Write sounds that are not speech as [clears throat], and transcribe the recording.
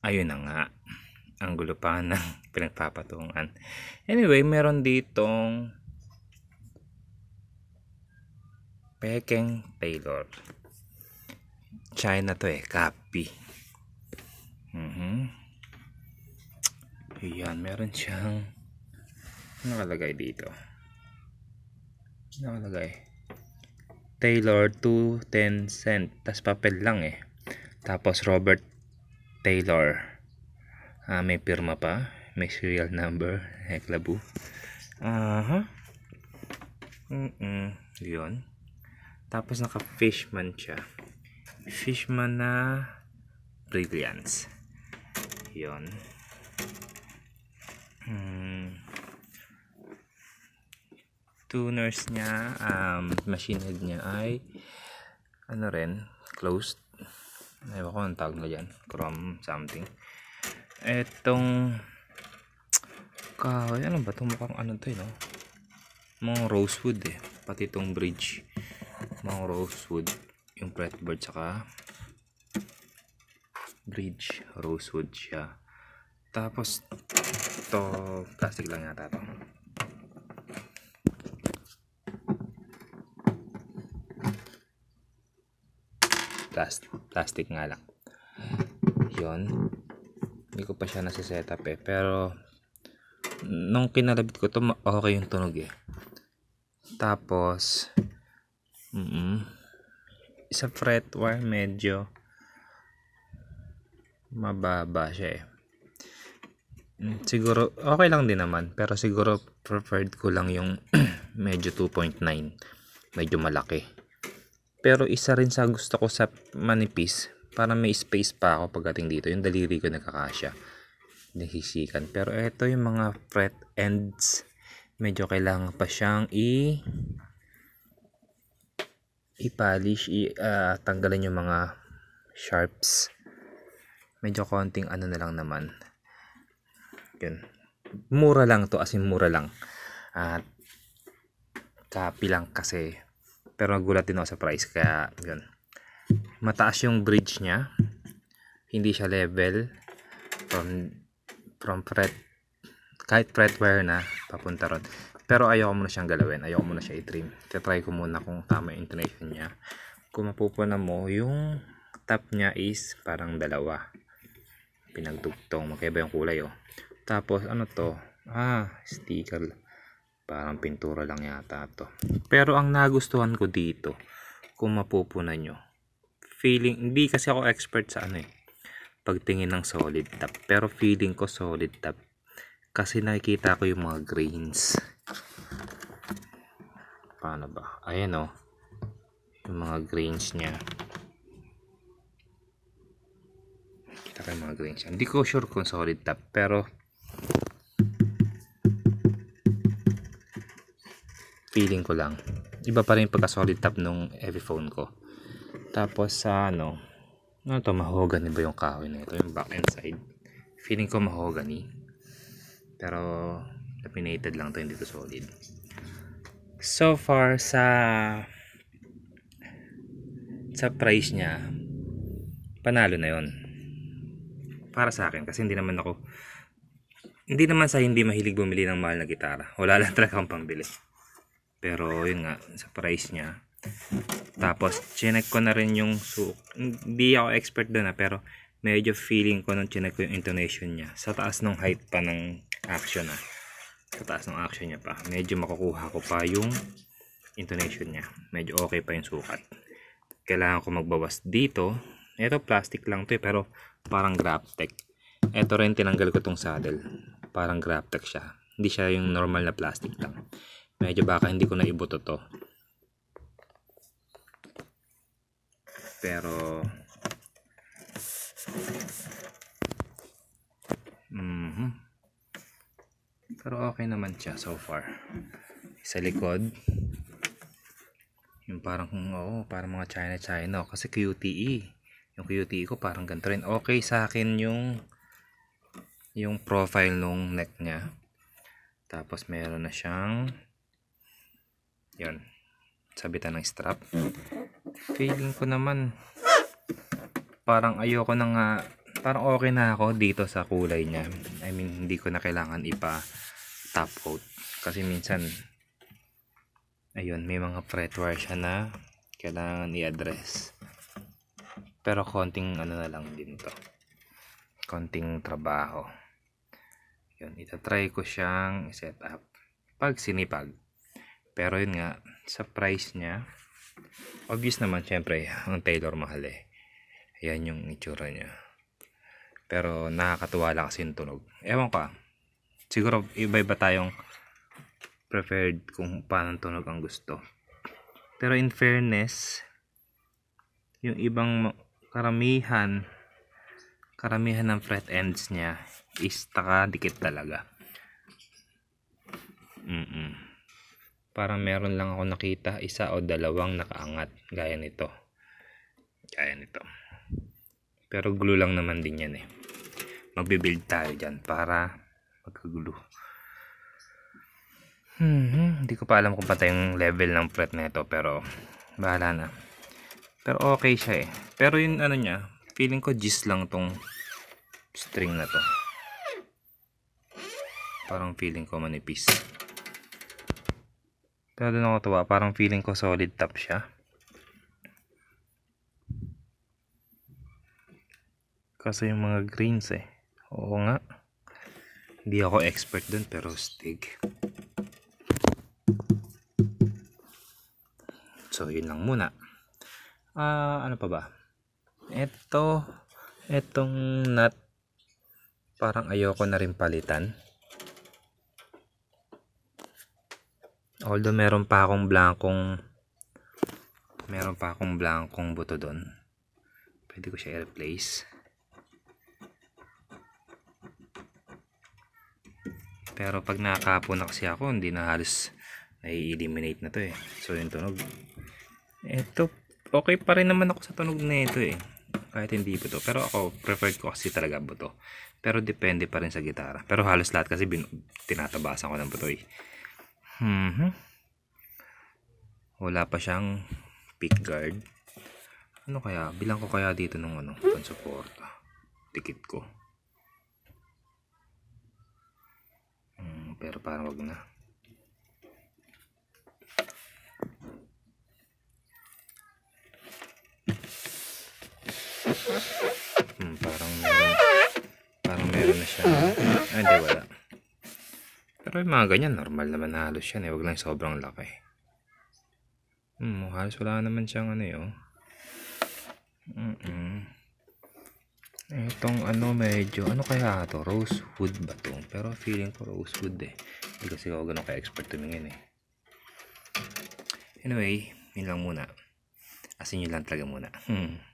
ayun na nga ang gulo pa [laughs] ng pinagpapatungan anyway meron ditong Peking Taylor China to eh copy mm -hmm. yan meron siyang nakalagay dito nakalagay Taylor 2 10 cent tas papel lang eh tapos Robert Taylor. Uh, may pirma pa. May serial number. Heklabu. Aha. Uh -huh. Mm -mm. Yun. Tapos naka-fishman siya. Fishman na brilliance. Yun. Hmm. Tuners niya, um, machine head niya ay ano rin, closed ewan ko ang tawag na dyan chrome something etong kahoy ano ba ito mukhang ano to eh, no? mga rosewood eh pati itong bridge mga rosewood yung fretboard saka... bridge rosewood siya tapos to plastic lang yata to Plastic, plastic nga lang. yon Hindi ko pa siya nasa-setup eh. Pero, nung kinalabit ko to okay yung tunog eh. Tapos, mm -mm, sa fret wire medyo mababa siya eh. Mm, siguro, okay lang din naman. Pero siguro, preferred ko lang yung [clears throat] medyo 2.9. Medyo malaki. Pero isa rin sa gusto ko sa manipis, para may space pa ako pagdating dito. Yung daliri ko nagkakasya. Nakisikan. Pero ito yung mga fret ends. Medyo kailangan pa siyang i i-polish, i, uh, tanggalin yung mga sharps. Medyo konting ano na lang naman. Yun. Mura lang to, as in mura lang. At uh, copy lang kasi pero nagulat din ako sa price. Kaya, yun. Mataas yung bridge niya. Hindi siya level. From, from fret. Kahit wear na, papunta ron. Pero ayoko muna siyang galawin. Ayoko muna siya i-trim. try ko muna kung tama yung intonation niya. Kung mapupuna mo, yung top niya is parang dalawa. Pinagdugtong. Magkaiba yung kulay, oh. Tapos, ano to? Ah, sticker. Parang pintura lang yata to. Pero ang nagustuhan ko dito, kung mapupunan nyo, feeling, hindi kasi ako expert sa ano eh, pagtingin ng solid tap. Pero feeling ko solid tap. Kasi nakikita ko yung mga grains. Paano ba? Ayan o. Oh, yung mga grains niya. Kita ko yung mga grains niya. Hindi ko sure kung solid tap. Pero feeling ko lang iba pa rin yung pagka solid tap nung every phone ko tapos sa ano ano to mahogany ba yung kahoy na ito yung back and side feeling ko mahogany pero laminated lang to hindi to solid so far sa sa price niya panalo na yon para sa akin kasi hindi naman ako hindi naman sa hindi mahilig bumili ng mahal na gitara wala lang talaga akong pangbili pero yun nga sa price niya tapos chinek ko na rin yung suk hindi ako expert doon na ah, pero medyo feeling ko nung chinek ko yung intonation niya sa taas ng height pa ng action na ah. sa taas ng action niya pa medyo makukuha ko pa yung intonation niya medyo okay pa yung sukat kailangan ko magbawas dito ito plastic lang to eh, pero parang Graftec ito rin tinanggal ko tong saddle parang Graftec siya hindi siya yung normal na plastic lang Medyo baka hindi ko na ibuto to. Pero mm Pero okay naman siya so far. Sa likod yung parang kung oh, oo, parang mga China China oh, kasi QTE. Yung QTE ko parang ganito rin. Okay sa akin yung yung profile nung neck niya. Tapos meron na siyang yun. Sabitan ng strap. Feeling ko naman parang ayoko na nga parang okay na ako dito sa kulay niya. I mean, hindi ko na kailangan ipa top coat. Kasi minsan ayun, may mga fretware siya na kailangan i-address. Pero konting ano na lang din to. Konting trabaho. Yun, itatry ko siyang set up pag sinipag. Pero yun nga, sa price niya, obvious naman syempre, ang Taylor mahal eh. Yan yung itsura niya. Pero nakakatuwa lang kasi yung tunog. Ewan ka, ah. siguro iba-iba tayong preferred kung paano tunog ang gusto. Pero in fairness, yung ibang karamihan karamihan ng fret ends niya is taka dikit talaga. Mm-mm parang meron lang ako nakita isa o dalawang nakaangat gaya nito gaya nito pero glue lang naman din yan eh magbibuild tayo dyan para magkagulo hmm, hindi ko pa alam kung pa yung level ng fret na ito pero bahala na pero okay siya eh pero yung ano niya feeling ko gis lang tong string na to parang feeling ko manipis kaya doon ako tuwa. Parang feeling ko solid top siya. Kasi yung mga greens eh. Oo nga. Hindi ako expert dun pero stig. So yun lang muna. Ah, uh, ano pa ba? Ito, etong nut parang ayoko na rin palitan. although meron pa akong blankong meron pa akong blankong buto doon pwede ko siya i-replace pero pag nakapo na kasi ako hindi na halos nai-eliminate na to eh so yung tunog Ito, okay pa rin naman ako sa tunog na ito eh kahit hindi buto pero ako preferred ko kasi talaga buto pero depende pa rin sa gitara pero halos lahat kasi tinatabasan ko ng buto eh Mm -hmm. Wala pa siyang pick guard. Ano kaya? Bilang ko kaya dito ng ano, pansuporta. Tikit ko. Hmm, pero parang wag na. Hmm, parang meron, parang meron na siya. Ah, hindi wala. Pero yung mga ganyan, normal naman na halos yan eh. Huwag lang sobrang laki. Hmm, halos wala naman siyang ano yun. Eh, oh. Mm -mm. Itong ano medyo, ano kaya ito? Rosewood ba to? Pero feeling ko rosewood eh. Hindi kasi ako ganun kaya expert tumingin eh. Anyway, yun lang muna. Asin yun lang talaga muna. Hmm.